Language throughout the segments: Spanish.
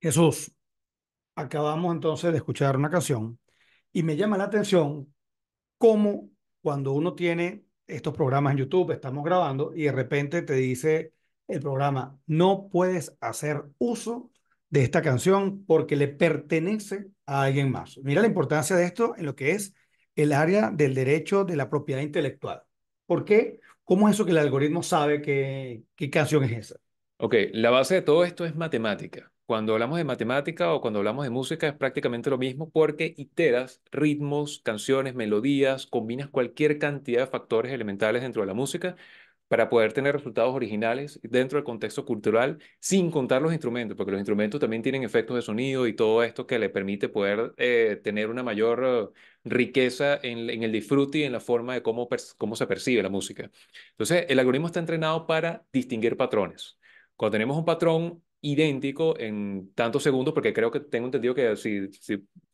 Jesús, acabamos entonces de escuchar una canción y me llama la atención cómo cuando uno tiene estos programas en YouTube, estamos grabando y de repente te dice el programa, no puedes hacer uso de esta canción porque le pertenece a alguien más. Mira la importancia de esto en lo que es el área del derecho de la propiedad intelectual. ¿Por qué? ¿Cómo es eso que el algoritmo sabe qué, qué canción es esa? Ok, la base de todo esto es matemática. Cuando hablamos de matemática o cuando hablamos de música es prácticamente lo mismo porque iteras ritmos, canciones, melodías, combinas cualquier cantidad de factores elementales dentro de la música para poder tener resultados originales dentro del contexto cultural, sin contar los instrumentos, porque los instrumentos también tienen efectos de sonido y todo esto que le permite poder eh, tener una mayor eh, riqueza en, el disfrute y en la forma de cómo, cómo se percibe la música. Entonces, el algoritmo está entrenado para distinguir patrones. Cuando tenemos un patrón idéntico en tantos segundos, porque creo que tengo entendido que si,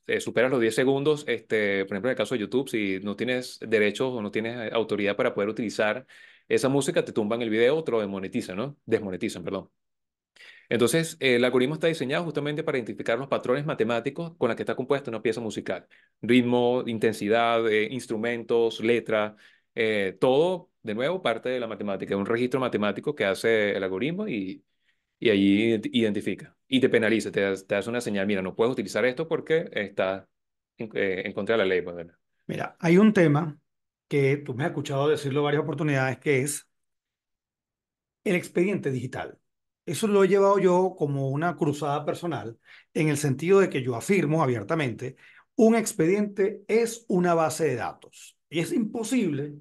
eh, superas los 10 segundos, este, por ejemplo, en el caso de YouTube, si no tienes derechos o no tienes eh, autoridad para poder utilizar esa música, te tumban el video, te lo desmonetizan, ¿no? Desmonetizan, perdón. Entonces, el algoritmo está diseñado justamente para identificar los patrones matemáticos con los que está compuesta una pieza musical. Ritmo, intensidad, eh, instrumentos, letra, todo, de nuevo, parte de la matemática, un registro matemático que hace el algoritmo y y allí identifica y te penaliza, te hace una señal, mira, no puedes utilizar esto porque está eh, en, contra de la ley. Pues, mira, hay un tema que tú me has escuchado decirlo varias oportunidades, que es el expediente digital. Eso lo he llevado yo como una cruzada personal, en el sentido de que yo afirmo abiertamente, un expediente es una base de datos. Y es imposible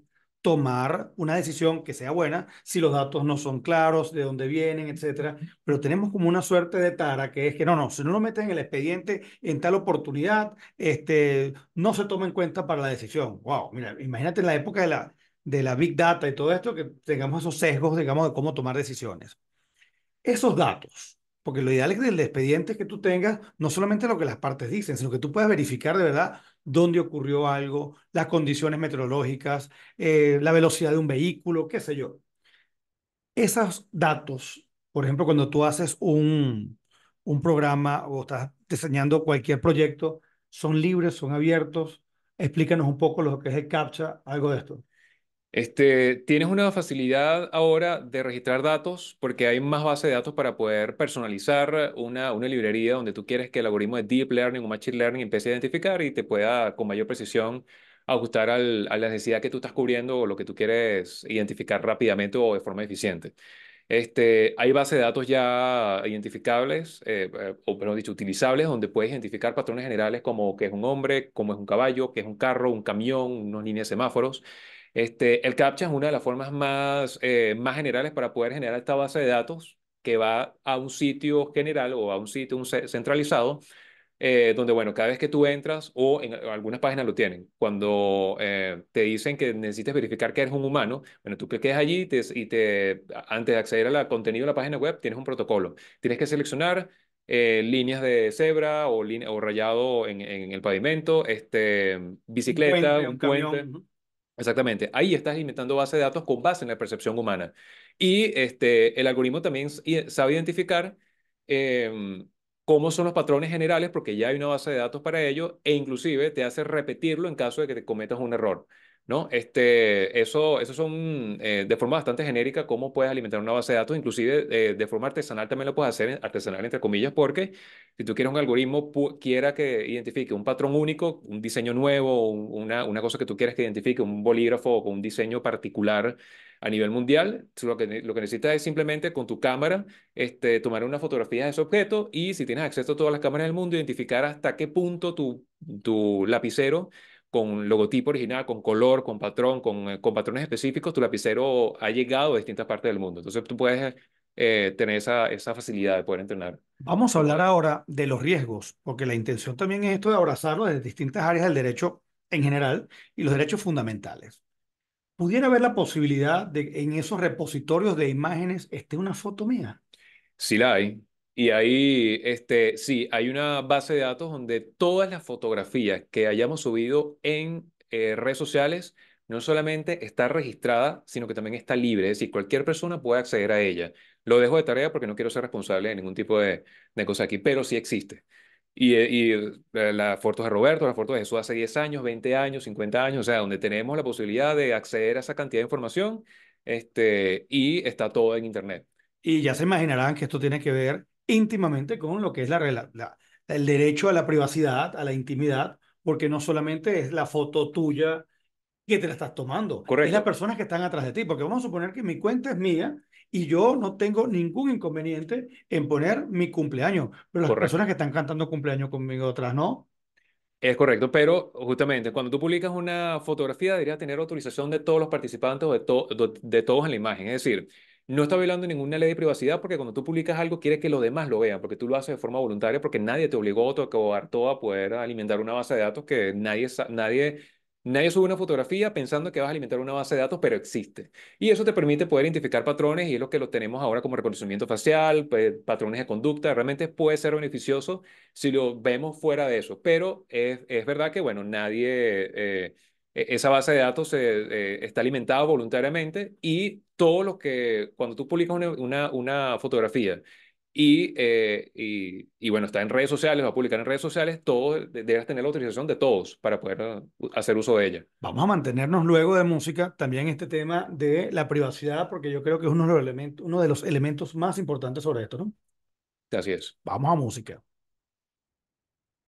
tomar una decisión que sea buena si los datos no son claros, de dónde vienen, etcétera. Pero tenemos como una suerte de tara que es que no, no, si no lo meten en el expediente en tal oportunidad, este, no se toma en cuenta para la decisión. Wow, mira, imagínate en la época de la, de la Big Data y todo esto, que tengamos esos sesgos, digamos, de cómo tomar decisiones. Esos datos porque lo ideal es que el expediente que tú tengas, no solamente lo que las partes dicen, sino que tú puedas verificar de verdad dónde ocurrió algo, las condiciones meteorológicas, eh, la velocidad de un vehículo, qué sé yo. Esos datos, por ejemplo, cuando tú haces un, un programa o estás diseñando cualquier proyecto, son libres, son abiertos. Explícanos un poco lo que es el CAPTCHA, algo de esto. Este, tienes una facilidad ahora de registrar datos porque hay más base de datos para poder personalizar una, una librería donde tú quieres que el algoritmo de Deep Learning o Machine Learning empiece a identificar y te pueda con mayor precisión ajustar a la necesidad que tú estás cubriendo o lo que tú quieres identificar rápidamente o de forma eficiente. Este, hay bases de datos ya identificables, eh, eh, o mejor dicho, utilizables, donde puedes identificar patrones generales como que es un hombre, como es un caballo, que es un carro, un camión, unas líneas de semáforos. Este, el CAPTCHA es una de las formas más, eh, más generales para poder generar esta base de datos que va a un sitio general o a un sitio centralizado, eh, donde, bueno, cada vez que tú entras, o en eh, algunas páginas lo tienen, cuando te dicen que necesitas verificar que eres un humano, bueno, tú cliques allí y te, antes de acceder al contenido de la página web, tienes un protocolo. Tienes que seleccionar líneas de cebra o, o rayado en, el pavimento, este, bicicleta, un puente, Exactamente, ahí estás inventando base de datos con base en la percepción humana. Y este, el algoritmo también sabe identificar em, cómo son los patrones generales, porque ya hay una base de datos para ello, e inclusive te hace repetirlo en caso de que te cometas un error. ¿no? Este, eso, eso son eh, de forma bastante genérica cómo puedes alimentar una base de datos, inclusive eh, de forma artesanal también lo puedes hacer, artesanal entre comillas, porque si tú quieres un algoritmo quiera que identifique un patrón único, un diseño nuevo, una, una cosa que tú quieras que identifique, un bolígrafo con un diseño particular a nivel mundial, lo que, lo que necesitas es simplemente con tu cámara este, tomar una fotografía de ese objeto y si tienes acceso a todas las cámaras del mundo, identificar hasta qué punto tu, tu lapicero con logotipo original, con color, con patrón, con, eh, con, patrones específicos, tu lapicero ha llegado a distintas partes del mundo. Entonces tú puedes eh, tener esa, facilidad de poder entrenar. Vamos a hablar ahora de los riesgos, porque la intención también es esto de abrazarlo desde distintas áreas del derecho en general y los derechos fundamentales. ¿Pudiera haber la posibilidad de en esos repositorios de imágenes esté una foto mía? Sí la hay, y ahí, este, sí, hay una base de datos donde todas las fotografías que hayamos subido en eh, redes sociales no solamente está registrada, sino que también está libre, es decir, cualquier persona puede acceder a ella. Lo dejo de tarea porque no quiero ser responsable de ningún tipo de, de cosa aquí, pero sí existe. Y, eh, y eh, las fotos de Roberto, las fotos de Jesús hace 10 años, 20 años, 50 años, o sea, donde tenemos la posibilidad de acceder a esa cantidad de información este, y está todo en Internet. Y ya se imaginarán que esto tiene que ver íntimamente con lo que es la, el derecho a la privacidad, a la intimidad, porque no solamente es la foto tuya que te la estás tomando, es las personas que están atrás de ti, porque vamos a suponer que mi cuenta es mía y yo no tengo ningún inconveniente en poner mi cumpleaños, pero las personas que están cantando cumpleaños conmigo atrás no. Es correcto, pero justamente cuando tú publicas una fotografía deberías tener autorización de todos los participantes o de, de, todos en la imagen. Es decir, no está violando ninguna ley de privacidad porque cuando tú publicas algo quieres que los demás lo vean, porque tú lo haces de forma voluntaria, porque nadie te obligó todo a poder alimentar una base de datos que nadie, nadie, nadie sube una fotografía pensando que vas a alimentar una base de datos, pero existe. Y eso te permite poder identificar patrones y es lo que lo tenemos ahora como reconocimiento facial, patrones de conducta. Realmente puede ser beneficioso si lo vemos fuera de eso, pero es, verdad que, bueno, nadie... Eh, e-, esa base de datos se eh, está alimentada voluntariamente y todos los que, cuando tú publicas una, una, fotografía eh, y, y, bueno, está en redes sociales, va a publicar en redes sociales, todos debes tener la autorización de todos para poder hacer uso de ella. Vamos a mantenernos luego de música también este tema de la privacidad, porque yo creo que es uno de los elementos, uno de los elementos más importantes sobre esto, ¿no? Así es. Vamos a música.